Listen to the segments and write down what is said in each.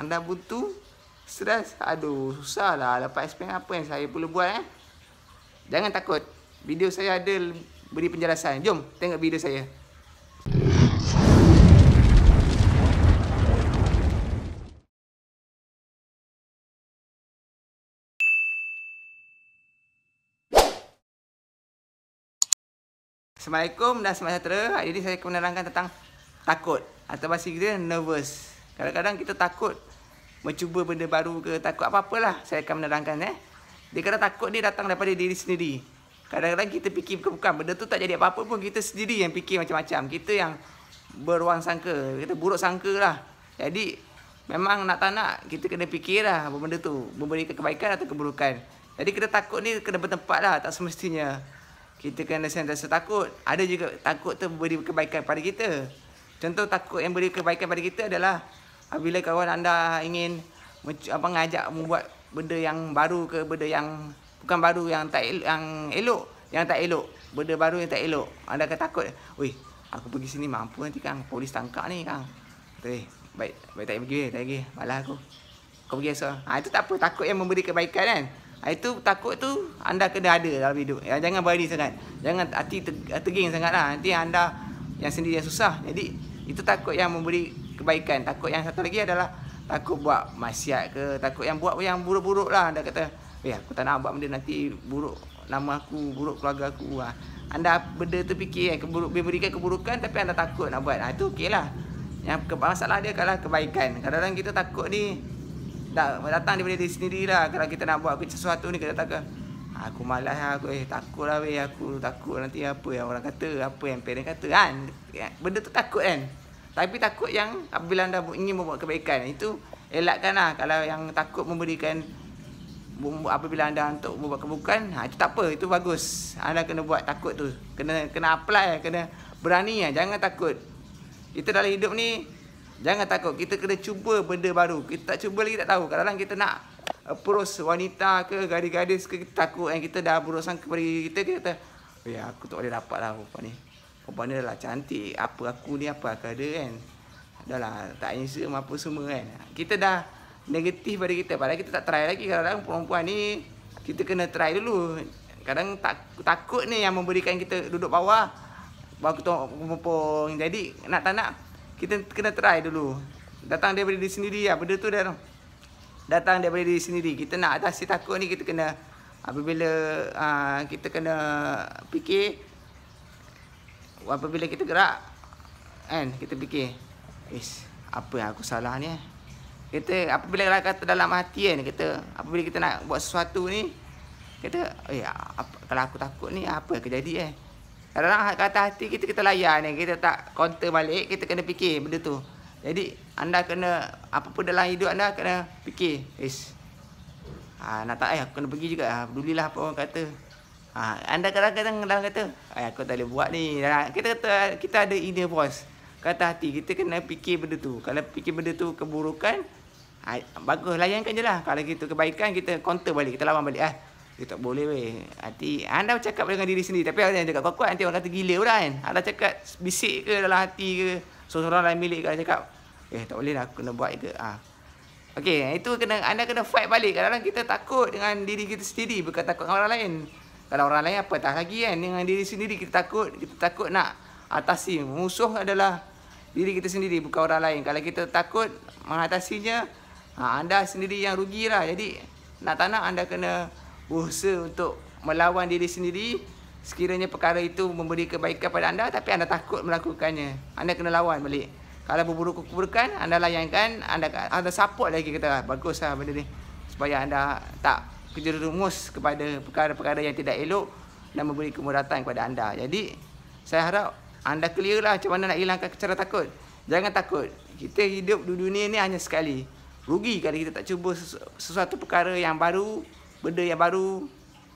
anda butuh stres aduh susah susahlah dapat explain apa yang saya perlu buat eh jangan takut video saya ada beri penjelasan jom tengok video saya Assalamualaikum dan selamat sejahtera. Hari ini saya akan menerangkan tentang takut atau bahasa Inggeris nervous. Kadang-kadang kita takut mencuba benda baru ke takut apa-apalah saya akan menerangkan eh dia kata takut dia datang daripada diri sendiri kadang-kadang kita fikir bukan-bukan benda tu tak jadi apa-apa pun kita sendiri yang fikir macam-macam kita yang beruang sangka kita buruk sangka lah jadi memang nak tak nak kita kena fikir lah apa benda tu memberi kebaikan atau keburukan jadi kita takut ni kena bertempat lah tak semestinya kita kena sentiasa takut ada juga takut tu memberi kebaikan pada kita contoh takut yang memberi kebaikan pada kita adalah Apabila kawan anda ingin apa mengajak membuat benda yang baru ke benda yang bukan baru yang tak elok, yang elok, yang tak elok, benda baru yang tak elok. Anda akan takut, "Wei, aku pergi sini mampu nanti kang polis tangkap ni kang, Betul. Baik, baik tak pergi, tak pergi. Malah aku. Kau pergi esok. Ha, itu tak apa, takut yang memberi kebaikan kan. Ha, itu takut tu anda kena ada dalam hidup. Ya, jangan berani sangat. Jangan hati ter, sangatlah. Nanti anda yang sendiri yang susah. Jadi itu takut yang memberi kebaikan Takut yang satu lagi adalah Takut buat masyarakat ke Takut yang buat yang buruk-buruk lah anda kata Eh aku tak nak buat benda nanti Buruk nama aku Buruk keluarga aku lah. Anda benda tu fikir kan keburuk, Berikan keburukan Tapi anda takut nak buat nah, ha, Itu okey lah Yang masalah dia adalah kebaikan Kadang-kadang kita takut ni Datang daripada diri sendiri lah Kalau kita nak buat sesuatu ni Kita takut ha, Aku malas lah, aku eh, takut lah weh aku takut nanti apa yang orang kata apa yang parent kata kan benda tu takut kan tapi takut yang apabila anda ingin membuat kebaikan itu elakkanlah kalau yang takut memberikan apabila anda untuk membuat kebukan, ha, itu tak apa, itu bagus. Anda kena buat takut tu. Kena kena apply, kena berani ya. jangan takut. Kita dalam hidup ni jangan takut. Kita kena cuba benda baru. Kita tak cuba lagi tak tahu. Kadang-kadang kita nak approach wanita ke gadis-gadis ke takut yang kita dah berusaha kepada kita kita kata, oh, "Ya, aku tak boleh dapat lah rupa ni." Perempuan ni adalah cantik Apa aku ni apa aku ada kan Dahlah tak nyesa apa semua kan Kita dah negatif pada kita Padahal kita tak try lagi Kadang-kadang perempuan ni Kita kena try dulu Kadang tak, takut ni yang memberikan kita duduk bawah Bawa kita perempuan Jadi nak tak nak Kita kena try dulu Datang daripada diri sendiri lah Benda tu dah Datang daripada diri sendiri Kita nak atas si takut ni kita kena Apabila uh, kita kena fikir apabila kita gerak kan kita fikir is apa yang aku salah ni eh? kita apabila kita lah kata dalam hati kan kita apabila kita nak buat sesuatu ni kita eh apa, kalau aku takut ni apa yang terjadi eh kadang kata hati kita kita layan ni kita tak counter balik kita kena fikir benda tu jadi anda kena apa pun dalam hidup anda kena fikir is ah nak tak eh aku kena pergi juga ah pedulilah apa orang kata Ha, anda kadang-kadang dalam kata, aku tak boleh buat ni. Ha, kita kata, kita ada idea bos. Kata hati, kita kena fikir benda tu. Kalau fikir benda tu keburukan, ha, bagus, layankan je lah. Kalau kita kebaikan, kita counter balik, kita lawan balik. Ha. Eh. kita tak boleh weh. Hati anda bercakap dengan diri sendiri tapi orang yang cakap kuat-kuat nanti orang kata gila pula kan. Anda cakap bisik ke dalam hati ke seseorang lain milik kalau cakap eh tak boleh lah aku kena buat ke ah. Ha. Okey, itu kena anda kena fight balik kadang-kadang kita takut dengan diri kita sendiri bukan takut dengan orang lain. Kalau orang lain apa tak lagi kan dengan diri sendiri kita takut kita takut nak atasi musuh adalah diri kita sendiri bukan orang lain. Kalau kita takut mengatasinya ha, anda sendiri yang rugi lah. Jadi nak tak nak anda kena usaha untuk melawan diri sendiri sekiranya perkara itu memberi kebaikan pada anda tapi anda takut melakukannya. Anda kena lawan balik. Kalau berburuk keburukan anda layankan anda anda support lagi kita. Ah, baguslah benda ni supaya anda tak kejerumus kepada perkara-perkara yang tidak elok dan memberi kemudaratan kepada anda. Jadi, saya harap anda clear lah macam mana nak hilangkan cara takut. Jangan takut. Kita hidup di dunia ini hanya sekali. Rugi kalau kita tak cuba sesuatu perkara yang baru, benda yang baru.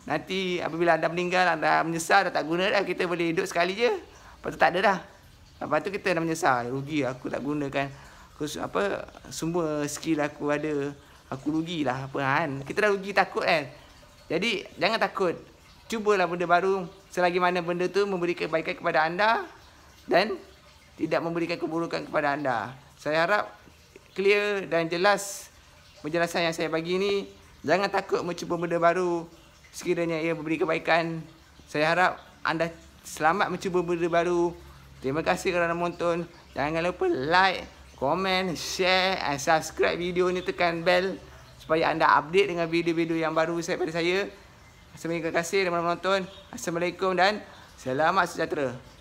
Nanti apabila anda meninggal, anda menyesal, dah tak guna dah. Kita boleh hidup sekali je. Lepas tu tak ada dah. Lepas tu kita dah menyesal. Rugi aku tak gunakan apa semua skill aku ada. Aku rugilah apa kan Kita dah rugi takut kan Jadi jangan takut Cubalah benda baru Selagi mana benda tu memberi kebaikan kepada anda Dan tidak memberikan keburukan kepada anda Saya harap clear dan jelas Penjelasan yang saya bagi ni Jangan takut mencuba benda baru Sekiranya ia memberi kebaikan Saya harap anda selamat mencuba benda baru Terima kasih kerana menonton Jangan lupa like komen, share and subscribe video ni tekan bell supaya anda update dengan video-video yang baru saya pada saya. Terima kasih kerana menonton. Assalamualaikum dan selamat sejahtera.